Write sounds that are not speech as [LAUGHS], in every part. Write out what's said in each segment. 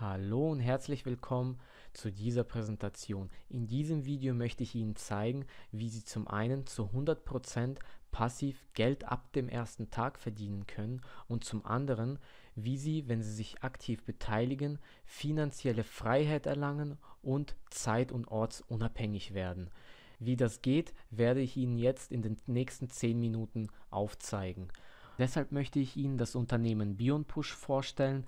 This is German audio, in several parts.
Hallo und herzlich willkommen zu dieser Präsentation. In diesem Video möchte ich Ihnen zeigen, wie Sie zum einen zu 100% passiv Geld ab dem ersten Tag verdienen können und zum anderen, wie Sie, wenn Sie sich aktiv beteiligen, finanzielle Freiheit erlangen und zeit- und ortsunabhängig werden. Wie das geht, werde ich Ihnen jetzt in den nächsten 10 Minuten aufzeigen. Deshalb möchte ich Ihnen das Unternehmen Bionpush vorstellen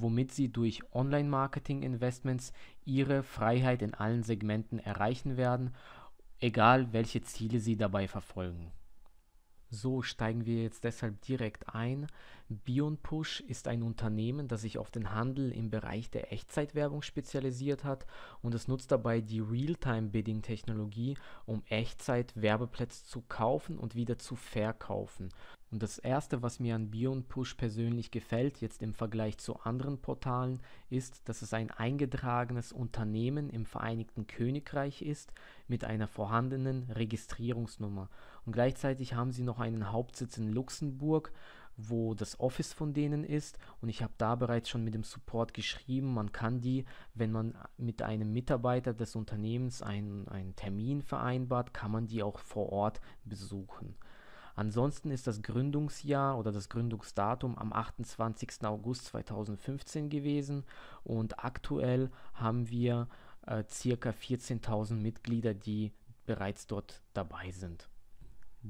womit sie durch Online-Marketing-Investments ihre Freiheit in allen Segmenten erreichen werden, egal welche Ziele sie dabei verfolgen. So steigen wir jetzt deshalb direkt ein. Beyond Push ist ein Unternehmen, das sich auf den Handel im Bereich der Echtzeitwerbung spezialisiert hat und es nutzt dabei die Real-Time-Bidding-Technologie, um Echtzeit-Werbeplätze zu kaufen und wieder zu verkaufen. Und das Erste, was mir an Bion Push persönlich gefällt, jetzt im Vergleich zu anderen Portalen, ist, dass es ein eingetragenes Unternehmen im Vereinigten Königreich ist mit einer vorhandenen Registrierungsnummer. Und gleichzeitig haben sie noch einen Hauptsitz in Luxemburg wo das Office von denen ist. Und ich habe da bereits schon mit dem Support geschrieben, man kann die, wenn man mit einem Mitarbeiter des Unternehmens einen, einen Termin vereinbart, kann man die auch vor Ort besuchen. Ansonsten ist das Gründungsjahr oder das Gründungsdatum am 28. August 2015 gewesen und aktuell haben wir äh, circa 14.000 Mitglieder, die bereits dort dabei sind.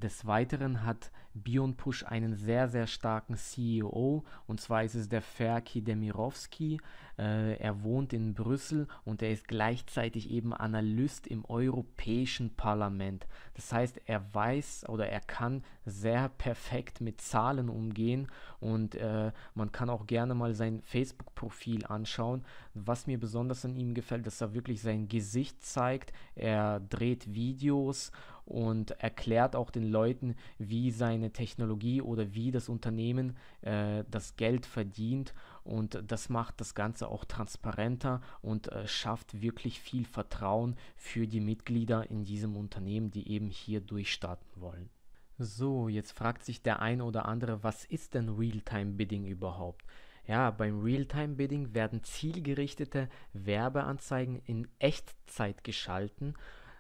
Des Weiteren hat Bion Push einen sehr, sehr starken CEO und zwar ist es der Ferki Demirowski. Äh, er wohnt in Brüssel und er ist gleichzeitig eben Analyst im Europäischen Parlament. Das heißt, er weiß oder er kann sehr perfekt mit Zahlen umgehen und äh, man kann auch gerne mal sein Facebook-Profil anschauen. Was mir besonders an ihm gefällt, dass er wirklich sein Gesicht zeigt. Er dreht Videos und erklärt auch den Leuten, wie seine Technologie oder wie das Unternehmen äh, das Geld verdient. Und das macht das Ganze auch transparenter und äh, schafft wirklich viel Vertrauen für die Mitglieder in diesem Unternehmen, die eben hier durchstarten wollen. So, jetzt fragt sich der ein oder andere, was ist denn Realtime-Bidding überhaupt? Ja, beim Realtime-Bidding werden zielgerichtete Werbeanzeigen in Echtzeit geschalten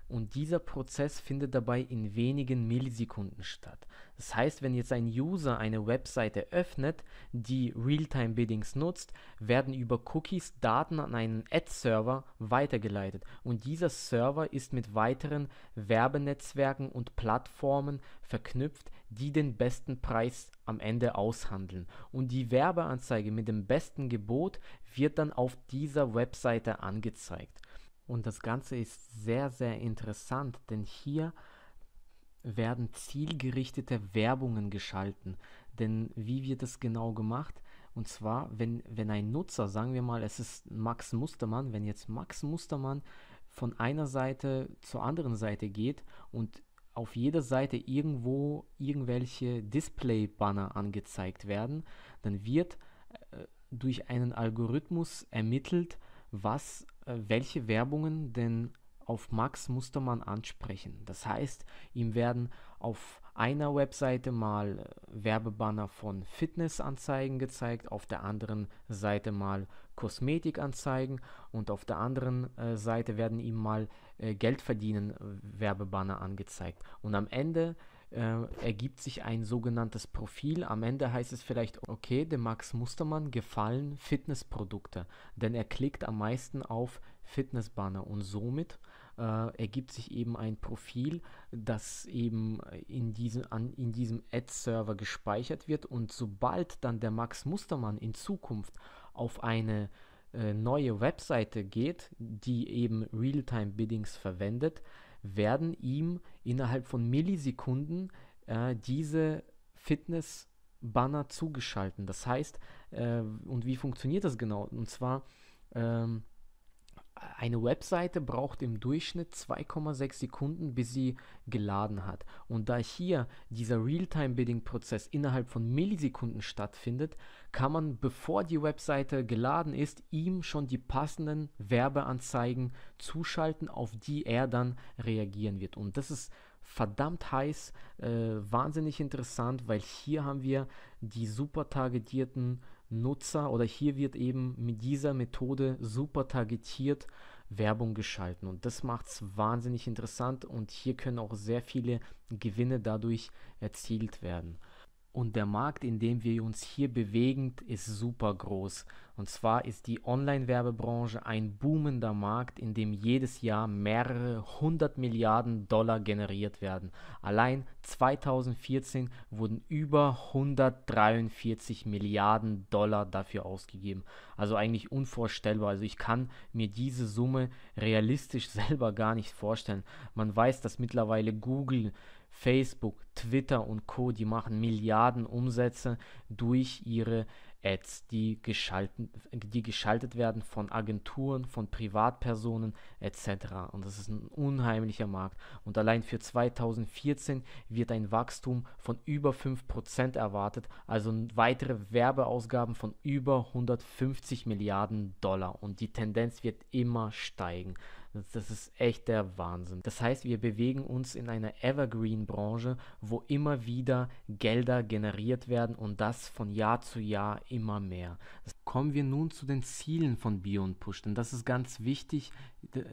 und dieser Prozess findet dabei in wenigen Millisekunden statt. Das heißt, wenn jetzt ein User eine Webseite öffnet, die Realtime Biddings nutzt, werden über Cookies Daten an einen Ad-Server weitergeleitet. Und dieser Server ist mit weiteren Werbenetzwerken und Plattformen verknüpft, die den besten Preis am Ende aushandeln. Und die Werbeanzeige mit dem besten Gebot wird dann auf dieser Webseite angezeigt. Und das Ganze ist sehr, sehr interessant, denn hier werden zielgerichtete Werbungen geschalten. Denn wie wird das genau gemacht? Und zwar, wenn, wenn ein Nutzer, sagen wir mal, es ist Max Mustermann, wenn jetzt Max Mustermann von einer Seite zur anderen Seite geht und auf jeder Seite irgendwo irgendwelche Display-Banner angezeigt werden, dann wird äh, durch einen Algorithmus ermittelt, was, äh, welche Werbungen denn auf Max Mustermann ansprechen. Das heißt, ihm werden auf einer Webseite mal äh, Werbebanner von Fitnessanzeigen gezeigt, auf der anderen Seite mal Kosmetikanzeigen und auf der anderen äh, Seite werden ihm mal äh, Geldverdienen äh, Werbebanner angezeigt. Und am Ende äh, ergibt sich ein sogenanntes Profil. Am Ende heißt es vielleicht, okay, dem Max Mustermann gefallen Fitnessprodukte, denn er klickt am meisten auf Fitnessbanner und somit äh, ergibt sich eben ein Profil, das eben in, diesen, an, in diesem Ad-Server gespeichert wird und sobald dann der Max Mustermann in Zukunft auf eine äh, neue Webseite geht, die eben Realtime Biddings verwendet, werden ihm innerhalb von Millisekunden äh, diese Fitness-Banner zugeschalten. Das heißt, äh, und wie funktioniert das genau? Und zwar ähm, eine Webseite braucht im Durchschnitt 2,6 Sekunden, bis sie geladen hat. Und da hier dieser Realtime-Bidding-Prozess innerhalb von Millisekunden stattfindet, kann man, bevor die Webseite geladen ist, ihm schon die passenden Werbeanzeigen zuschalten, auf die er dann reagieren wird. Und das ist verdammt heiß, äh, wahnsinnig interessant, weil hier haben wir die super targetierten Nutzer oder hier wird eben mit dieser Methode super targetiert Werbung geschalten und das macht es wahnsinnig interessant und hier können auch sehr viele Gewinne dadurch erzielt werden. Und der Markt, in dem wir uns hier bewegen, ist super groß. Und zwar ist die Online-Werbebranche ein boomender Markt, in dem jedes Jahr mehrere hundert Milliarden Dollar generiert werden. Allein 2014 wurden über 143 Milliarden Dollar dafür ausgegeben. Also eigentlich unvorstellbar. Also ich kann mir diese Summe realistisch [LAUGHS] selber gar nicht vorstellen. Man weiß, dass mittlerweile Google Facebook, Twitter und Co., die machen Milliarden Umsätze durch ihre Ads, die geschaltet, die geschaltet werden von Agenturen, von Privatpersonen etc. Und das ist ein unheimlicher Markt. Und allein für 2014 wird ein Wachstum von über 5% erwartet, also weitere Werbeausgaben von über 150 Milliarden Dollar. Und die Tendenz wird immer steigen. Das ist echt der Wahnsinn. Das heißt, wir bewegen uns in einer Evergreen-Branche, wo immer wieder Gelder generiert werden und das von Jahr zu Jahr immer mehr. Kommen wir nun zu den Zielen von Beyond Push, denn das ist ganz wichtig,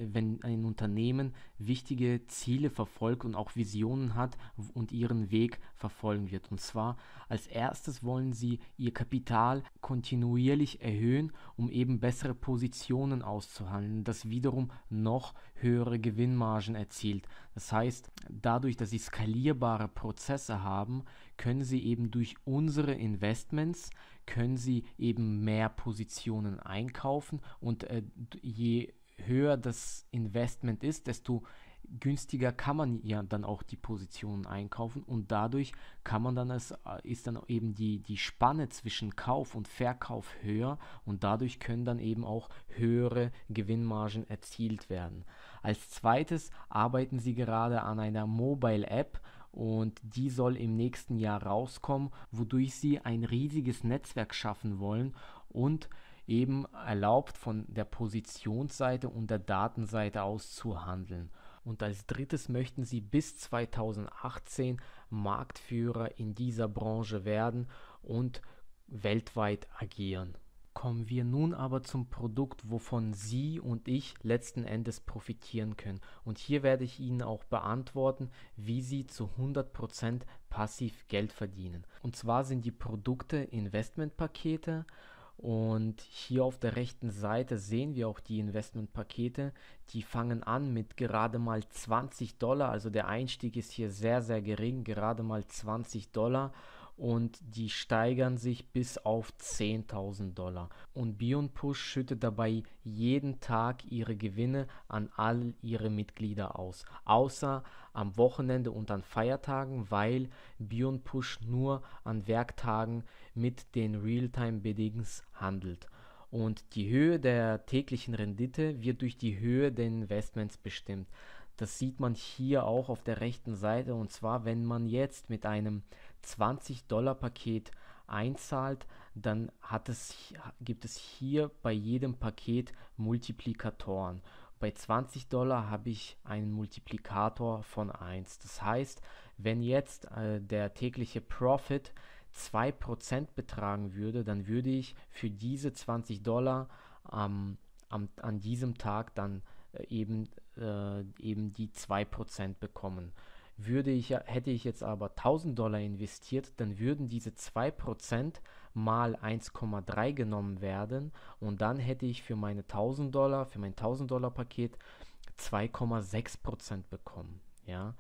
wenn ein Unternehmen wichtige Ziele verfolgt und auch Visionen hat und ihren Weg verfolgen wird. Und zwar als erstes wollen sie ihr Kapital kontinuierlich erhöhen, um eben bessere Positionen auszuhandeln, das wiederum neue noch höhere Gewinnmargen erzielt. Das heißt, dadurch, dass sie skalierbare Prozesse haben, können sie eben durch unsere Investments, können sie eben mehr Positionen einkaufen und äh, je höher das Investment ist, desto günstiger kann man ja dann auch die Positionen einkaufen und dadurch kann man dann es äh, ist dann eben die die Spanne zwischen Kauf und Verkauf höher und dadurch können dann eben auch höhere Gewinnmargen erzielt werden. Als zweites arbeiten sie gerade an einer Mobile App und die soll im nächsten Jahr rauskommen, wodurch sie ein riesiges Netzwerk schaffen wollen und eben erlaubt von der Positionsseite und der Datenseite aus zu handeln. Und als drittes möchten sie bis 2018 Marktführer in dieser Branche werden und weltweit agieren. Kommen wir nun aber zum Produkt, wovon Sie und ich letzten Endes profitieren können. Und hier werde ich Ihnen auch beantworten, wie Sie zu 100% passiv Geld verdienen. Und zwar sind die Produkte Investmentpakete und hier auf der rechten Seite sehen wir auch die Investmentpakete. Die fangen an mit gerade mal 20 Dollar. Also der Einstieg ist hier sehr, sehr gering, gerade mal 20 Dollar und die steigern sich bis auf 10.000 Dollar. Und Beyond Push schüttet dabei jeden Tag ihre Gewinne an all ihre Mitglieder aus, außer am Wochenende und an Feiertagen, weil Beyond Push nur an Werktagen mit den Realtime-Biddings handelt. Und die Höhe der täglichen Rendite wird durch die Höhe der Investments bestimmt. Das sieht man hier auch auf der rechten Seite. Und zwar, wenn man jetzt mit einem 20-Dollar-Paket einzahlt, dann es, gibt es hier bei jedem Paket Multiplikatoren. Bei 20 Dollar habe ich einen Multiplikator von 1. Das heißt, wenn jetzt äh, der tägliche Profit 2% betragen würde, dann würde ich für diese 20 Dollar ähm, am, an diesem Tag dann äh, eben, äh, eben die 2% bekommen. Würde ich, hätte ich jetzt aber 1000 Dollar investiert, dann würden diese 2% mal 1,3 genommen werden und dann hätte ich für meine 1000 Dollar, für mein 1000 Dollar Paket 2,6% bekommen. Ja?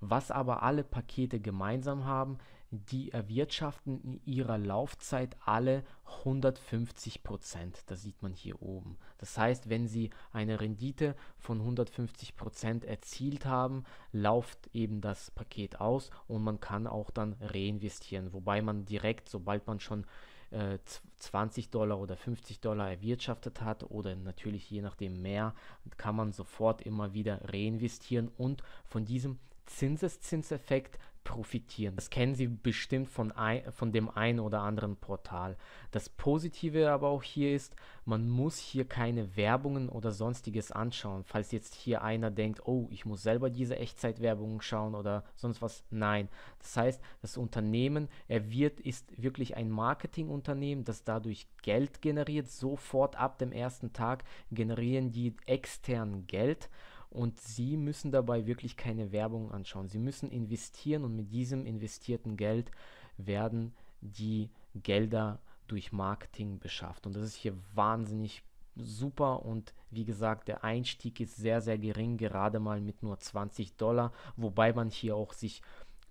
Was aber alle Pakete gemeinsam haben, die erwirtschaften in ihrer Laufzeit alle 150 Prozent. Das sieht man hier oben. Das heißt, wenn sie eine Rendite von 150 Prozent erzielt haben, läuft eben das Paket aus und man kann auch dann reinvestieren. Wobei man direkt, sobald man schon äh, 20 Dollar oder 50 Dollar erwirtschaftet hat oder natürlich je nachdem mehr, kann man sofort immer wieder reinvestieren und von diesem Zinseszinseffekt profitieren. Das kennen Sie bestimmt von, ein, von dem einen oder anderen Portal. Das Positive aber auch hier ist, man muss hier keine Werbungen oder sonstiges anschauen. Falls jetzt hier einer denkt, oh, ich muss selber diese Echtzeitwerbungen schauen oder sonst was. Nein. Das heißt, das Unternehmen, er wird, ist wirklich ein Marketingunternehmen, das dadurch Geld generiert. Sofort ab dem ersten Tag generieren die extern Geld. Und Sie müssen dabei wirklich keine Werbung anschauen. Sie müssen investieren und mit diesem investierten Geld werden die Gelder durch Marketing beschafft. Und das ist hier wahnsinnig super und wie gesagt, der Einstieg ist sehr, sehr gering, gerade mal mit nur 20 Dollar, wobei man hier auch sich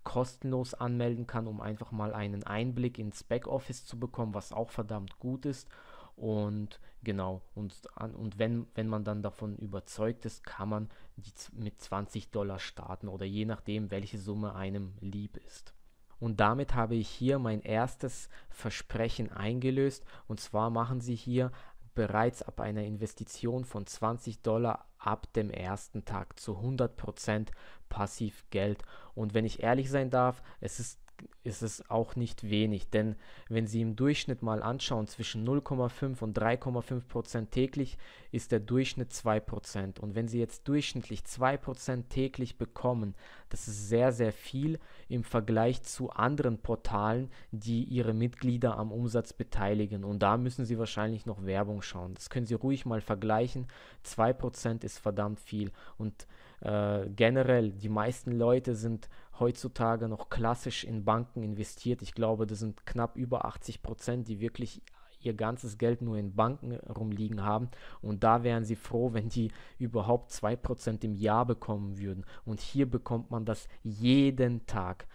kostenlos anmelden kann, um einfach mal einen Einblick ins Backoffice zu bekommen, was auch verdammt gut ist. Und genau, und, und wenn, wenn man dann davon überzeugt ist, kann man die mit 20 Dollar starten oder je nachdem, welche Summe einem lieb ist. Und damit habe ich hier mein erstes Versprechen eingelöst. Und zwar machen Sie hier bereits ab einer Investition von 20 Dollar ab dem ersten Tag zu 100% Prozent passiv Geld. Und wenn ich ehrlich sein darf, es ist ist es auch nicht wenig, denn wenn Sie im Durchschnitt mal anschauen, zwischen 0,5 und 3,5 Prozent täglich ist der Durchschnitt 2 Prozent. Und wenn Sie jetzt durchschnittlich 2 Prozent täglich bekommen, das ist sehr, sehr viel im Vergleich zu anderen Portalen, die Ihre Mitglieder am Umsatz beteiligen. Und da müssen Sie wahrscheinlich noch Werbung schauen. Das können Sie ruhig mal vergleichen. 2 Prozent ist verdammt viel. Und äh, generell, die meisten Leute sind heutzutage noch klassisch in Banken investiert. Ich glaube, das sind knapp über 80 Prozent, die wirklich ihr ganzes Geld nur in Banken rumliegen haben. Und da wären sie froh, wenn die überhaupt 2% Prozent im Jahr bekommen würden. Und hier bekommt man das jeden Tag.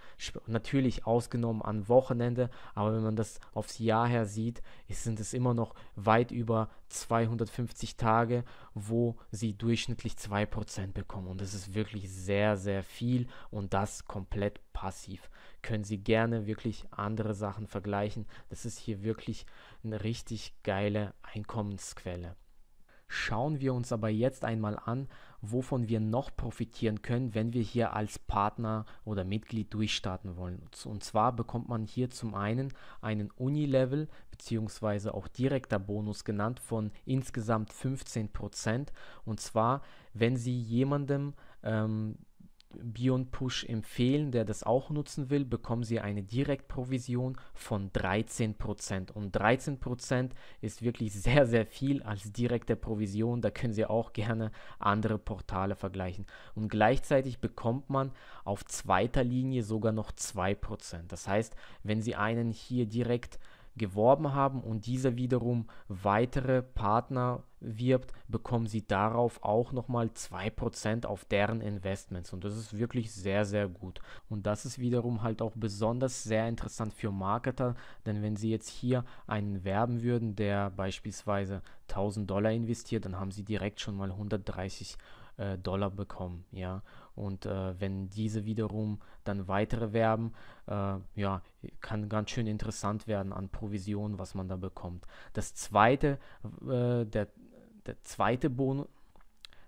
Natürlich ausgenommen an Wochenende, aber wenn man das aufs Jahr her sieht, sind es immer noch weit über 250 Tage, wo sie durchschnittlich 2% bekommen. Und das ist wirklich sehr, sehr viel und das komplett passiv. Können Sie gerne wirklich andere Sachen vergleichen. Das ist hier wirklich eine richtig geile Einkommensquelle. Schauen wir uns aber jetzt einmal an, wovon wir noch profitieren können, wenn wir hier als Partner oder Mitglied durchstarten wollen. Und zwar bekommt man hier zum einen einen Uni-Level beziehungsweise auch direkter Bonus genannt von insgesamt 15%. Und zwar, wenn Sie jemandem ähm, Beyond Push empfehlen, der das auch nutzen will, bekommen Sie eine Direktprovision von 13%. Und 13% ist wirklich [LAUGHS] sehr, sehr viel als direkte Provision. Da können Sie auch gerne andere Portale vergleichen. Und gleichzeitig bekommt man auf zweiter Linie sogar noch 2%. Das heißt, wenn Sie einen hier direkt geworben haben und dieser wiederum weitere Partner wirbt, bekommen sie darauf auch nochmal 2% auf deren Investments. Und das ist wirklich sehr, sehr gut. Und das ist wiederum halt auch besonders sehr interessant für Marketer, denn wenn sie jetzt hier einen werben würden, der beispielsweise 1000 Dollar investiert, dann haben sie direkt schon mal 130 äh, Dollar bekommen, ja. Und äh, wenn diese wiederum dann weitere werben, äh, ja, kann ganz schön interessant werden an Provisionen, was man da bekommt. Das zweite, äh, der, der zweite Bonus.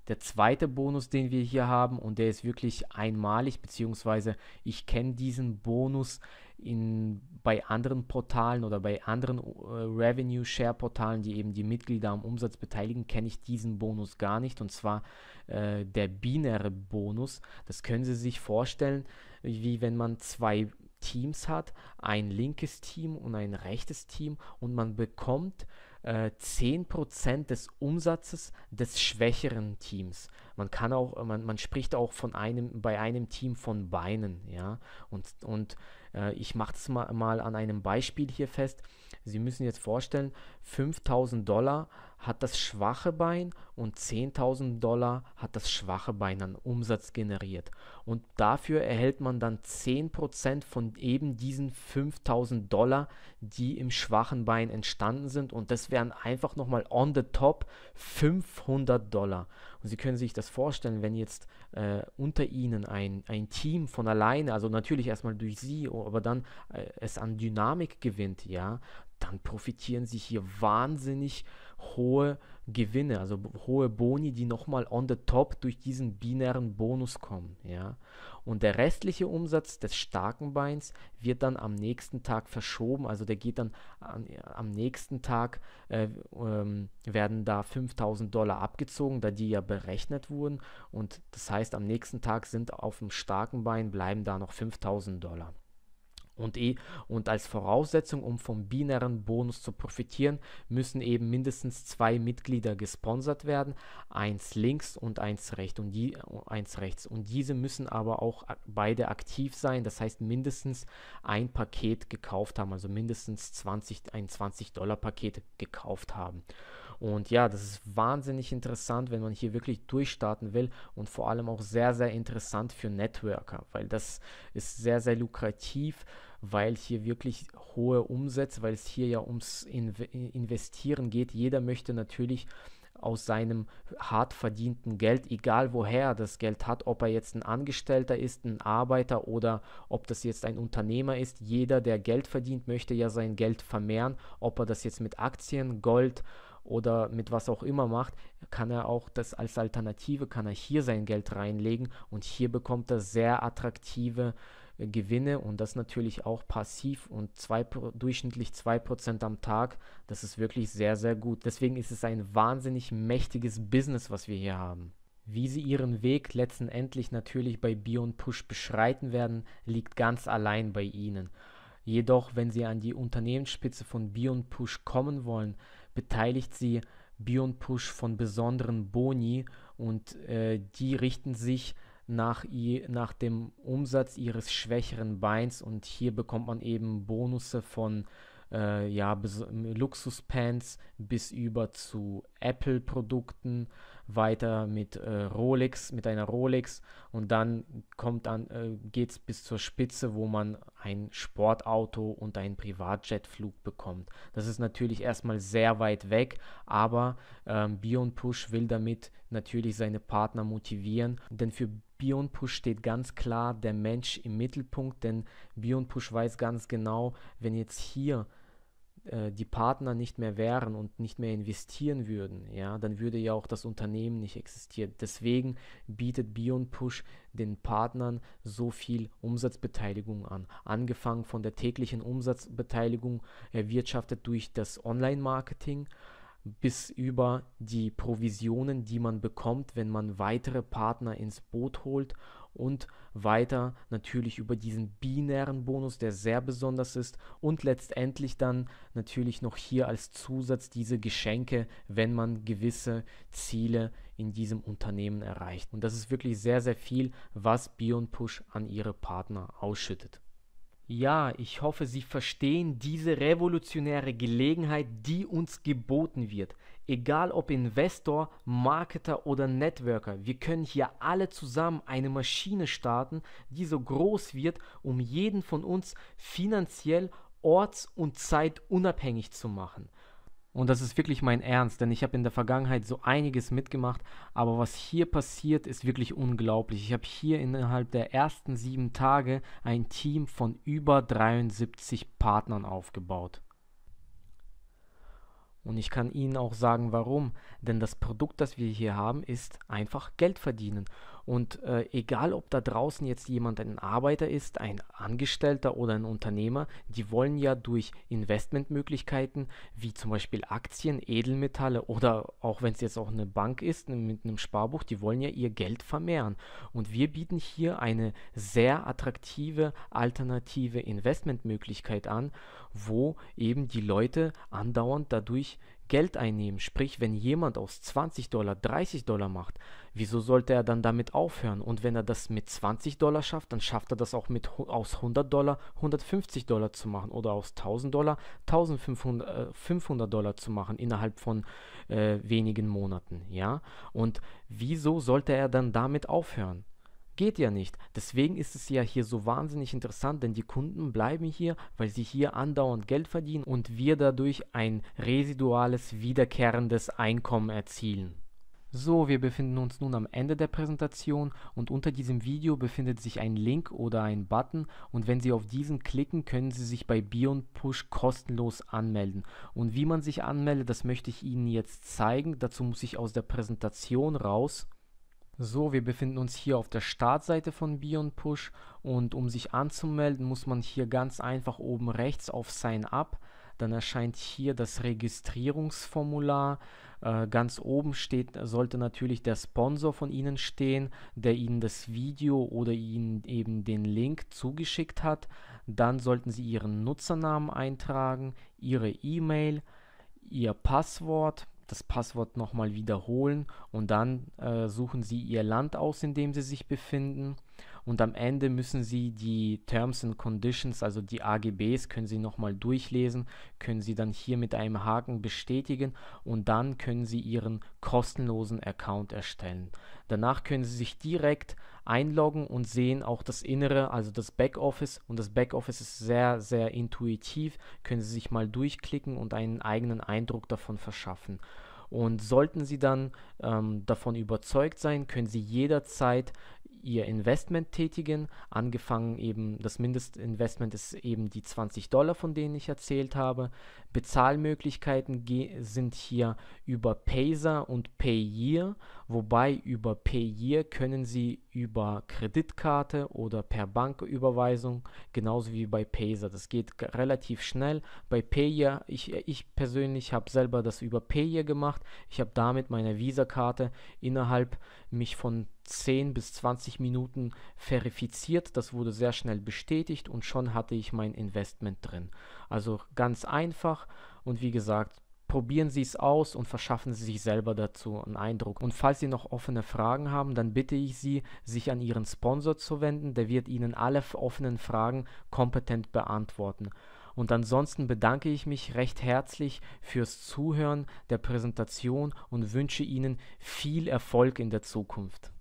Der zweite Bonus, den wir hier haben, und der ist wirklich einmalig, beziehungsweise ich kenne diesen Bonus in, bei anderen Portalen oder bei anderen äh, Revenue Share Portalen, die eben die Mitglieder am Umsatz beteiligen, kenne ich diesen Bonus gar nicht. Und zwar äh, der binäre Bonus. Das können Sie sich vorstellen, wie wenn man zwei Teams hat, ein linkes Team und ein rechtes Team und man bekommt äh, 10% des Umsatzes des schwächeren Teams. Man kann auch, man, man spricht auch von einem, bei einem Team von Beinen, ja. Und, und äh, ich mache es mal, mal an einem Beispiel hier fest. Sie müssen jetzt vorstellen, 5000 Dollar hat das schwache Bein und 10.000 Dollar hat das schwache Bein an Umsatz generiert. Und dafür erhält man dann 10% von eben diesen 5.000 Dollar, die im schwachen Bein entstanden sind. Und das wären einfach nochmal on the top 500 Dollar. Und Sie können sich das vorstellen, wenn jetzt äh, unter Ihnen ein, ein Team von alleine, also natürlich erstmal durch Sie, aber dann äh, es an Dynamik gewinnt, ja, dann profitieren Sie hier wahnsinnig hohe Gewinne, also hohe Boni, die nochmal on the top durch diesen binären Bonus kommen. Ja? Und der restliche Umsatz des starken Beins wird dann am nächsten Tag verschoben, also der geht dann an, am nächsten Tag, äh, ähm, werden da 5000 Dollar abgezogen, da die ja berechnet wurden. Und das heißt, am nächsten Tag sind auf dem starken Bein bleiben da noch 5000 Dollar. Und, e und als Voraussetzung, um vom binären Bonus zu profitieren, müssen eben mindestens zwei Mitglieder gesponsert werden, eins links und eins, rechts und die, eins rechts. Und diese müssen aber auch beide aktiv sein, das heißt mindestens ein Paket gekauft haben, also mindestens 20, ein 20-Dollar-Paket gekauft haben. Und ja, das ist wahnsinnig interessant, wenn man hier wirklich durchstarten will und vor allem auch sehr, sehr interessant für Networker, weil das ist sehr, sehr lukrativ, weil hier wirklich hohe Umsätze, weil es hier ja ums Inve Investieren geht. Jeder möchte natürlich aus seinem hart verdienten Geld, egal woher er das Geld hat, ob er jetzt ein Angestellter ist, ein Arbeiter oder ob das jetzt ein Unternehmer ist. Jeder, der Geld verdient, möchte ja sein Geld vermehren, ob er das jetzt mit Aktien, Gold, oder mit was auch immer macht, kann er auch das als Alternative, kann er hier sein Geld reinlegen und hier bekommt er sehr attraktive äh, Gewinne und das natürlich auch passiv und zwei, durchschnittlich 2% am Tag. Das ist wirklich sehr, sehr gut. Deswegen ist es ein wahnsinnig mächtiges Business, was wir hier haben. Wie sie ihren Weg letztendlich natürlich bei Bion Push beschreiten werden, liegt ganz allein bei ihnen. Jedoch, wenn sie an die Unternehmensspitze von Beyond Push kommen wollen, beteiligt sie Beyond Push von besonderen Boni und äh, die richten sich nach, nach dem Umsatz ihres schwächeren Beins und hier bekommt man eben Bonusse von äh, ja, äh, Luxuspants bis über zu Apple-Produkten, weiter mit äh, Rolex, mit einer Rolex und dann kommt an, äh, geht's bis zur Spitze, wo man ein Sportauto und einen Privatjetflug bekommt. Das ist natürlich erstmal sehr weit weg, aber ähm, Beyond Push will damit natürlich seine Partner motivieren, denn für Beyond Push steht ganz klar der Mensch im Mittelpunkt, denn Beyond Push weiß ganz genau, wenn jetzt hier äh, die Partner nicht mehr wären und nicht mehr investieren würden, ja, dann würde ja auch das Unternehmen nicht existieren. Deswegen bietet Beyond Push den Partnern so viel Umsatzbeteiligung an. Angefangen von der täglichen Umsatzbeteiligung erwirtschaftet durch das Online-Marketing bis über die Provisionen, die man bekommt, wenn man weitere Partner ins Boot holt und weiter natürlich über diesen binären Bonus, der sehr besonders ist und letztendlich dann natürlich noch hier als Zusatz diese Geschenke, wenn man gewisse Ziele in diesem Unternehmen erreicht. Und das ist wirklich sehr, sehr viel, was Beyond Push an ihre Partner ausschüttet. Ja, ich hoffe, Sie verstehen diese revolutionäre Gelegenheit, die uns geboten wird. Egal ob Investor, Marketer oder Networker, wir können hier alle zusammen eine Maschine starten, die so groß wird, um jeden von uns finanziell orts- und zeitunabhängig zu machen. Und das ist wirklich mein Ernst, denn ich habe in der Vergangenheit so einiges mitgemacht, aber was hier passiert, ist wirklich unglaublich. Ich habe hier innerhalb der ersten sieben Tage ein Team von über 73 Partnern aufgebaut. Und ich kann Ihnen auch sagen, warum. Denn das Produkt, das wir hier haben, ist einfach Geld verdienen. Und äh, egal, ob da draußen jetzt jemand ein Arbeiter ist, ein Angestellter oder ein Unternehmer, die wollen ja durch Investmentmöglichkeiten wie zum Beispiel Aktien, Edelmetalle oder auch wenn es jetzt auch eine Bank ist ne, mit einem Sparbuch, die wollen ja ihr Geld vermehren. Und wir bieten hier eine sehr attraktive alternative Investmentmöglichkeit an, wo eben die Leute andauernd dadurch Geld einnehmen, sprich wenn jemand aus 20 Dollar 30 Dollar macht, wieso sollte er dann damit aufhören? Und wenn er das mit 20 Dollar schafft, dann schafft er das auch mit aus 100 Dollar 150 Dollar zu machen oder aus 1000 Dollar 1500 äh, 500 Dollar zu machen innerhalb von äh, wenigen Monaten, ja? Und wieso sollte er dann damit aufhören? Geht ja nicht. Deswegen ist es ja hier so wahnsinnig interessant, denn die Kunden bleiben hier, weil sie hier andauernd Geld verdienen und wir dadurch ein residuales, wiederkehrendes Einkommen erzielen. So, wir befinden uns nun am Ende der Präsentation und unter diesem Video befindet sich ein Link oder ein Button und wenn Sie auf diesen klicken, können Sie sich bei Beyond Push kostenlos anmelden. Und wie man sich anmeldet, das möchte ich Ihnen jetzt zeigen. Dazu muss ich aus der Präsentation raus. So, wir befinden uns hier auf der Startseite von Beyond Push und um sich anzumelden, muss man hier ganz einfach oben rechts auf Sign Up. Dann erscheint hier das Registrierungsformular. Äh, ganz oben steht, sollte natürlich der Sponsor von Ihnen stehen, der Ihnen das Video oder Ihnen eben den Link zugeschickt hat. Dann sollten Sie Ihren Nutzernamen eintragen, Ihre E-Mail, Ihr Passwort das Passwort nochmal wiederholen und dann äh, suchen Sie Ihr Land aus, in dem Sie sich befinden und am Ende müssen Sie die Terms and Conditions, also die AGBs, können Sie nochmal durchlesen, können Sie dann hier mit einem Haken bestätigen und dann können Sie Ihren kostenlosen Account erstellen. Danach können Sie sich direkt einloggen und sehen auch das Innere, also das Backoffice. Und das Backoffice ist sehr, sehr intuitiv. Können Sie sich mal durchklicken und einen eigenen Eindruck davon verschaffen. Und sollten Sie dann ähm, davon überzeugt sein, können Sie jederzeit ihr Investment tätigen. Angefangen eben, das Mindestinvestment ist eben die 20 Dollar, von denen ich erzählt habe. Bezahlmöglichkeiten sind hier über Payser und Payeer, wobei über Payeer können Sie über Kreditkarte oder per Banküberweisung, genauso wie bei Payser. Das geht relativ schnell. Bei Payeer, ich, ich persönlich habe selber das über Payeer gemacht. Ich habe damit meine Visa-Karte innerhalb mich von 10 bis 20 Minuten verifiziert. Das wurde sehr schnell bestätigt und schon hatte ich mein Investment drin. Also ganz einfach und wie gesagt, probieren Sie es aus und verschaffen Sie sich selber dazu einen Eindruck. Und falls Sie noch offene Fragen haben, dann bitte ich Sie, sich an Ihren Sponsor zu wenden. Der wird Ihnen alle offenen Fragen kompetent beantworten. Und ansonsten bedanke ich mich recht herzlich fürs Zuhören der Präsentation und wünsche Ihnen viel Erfolg in der Zukunft.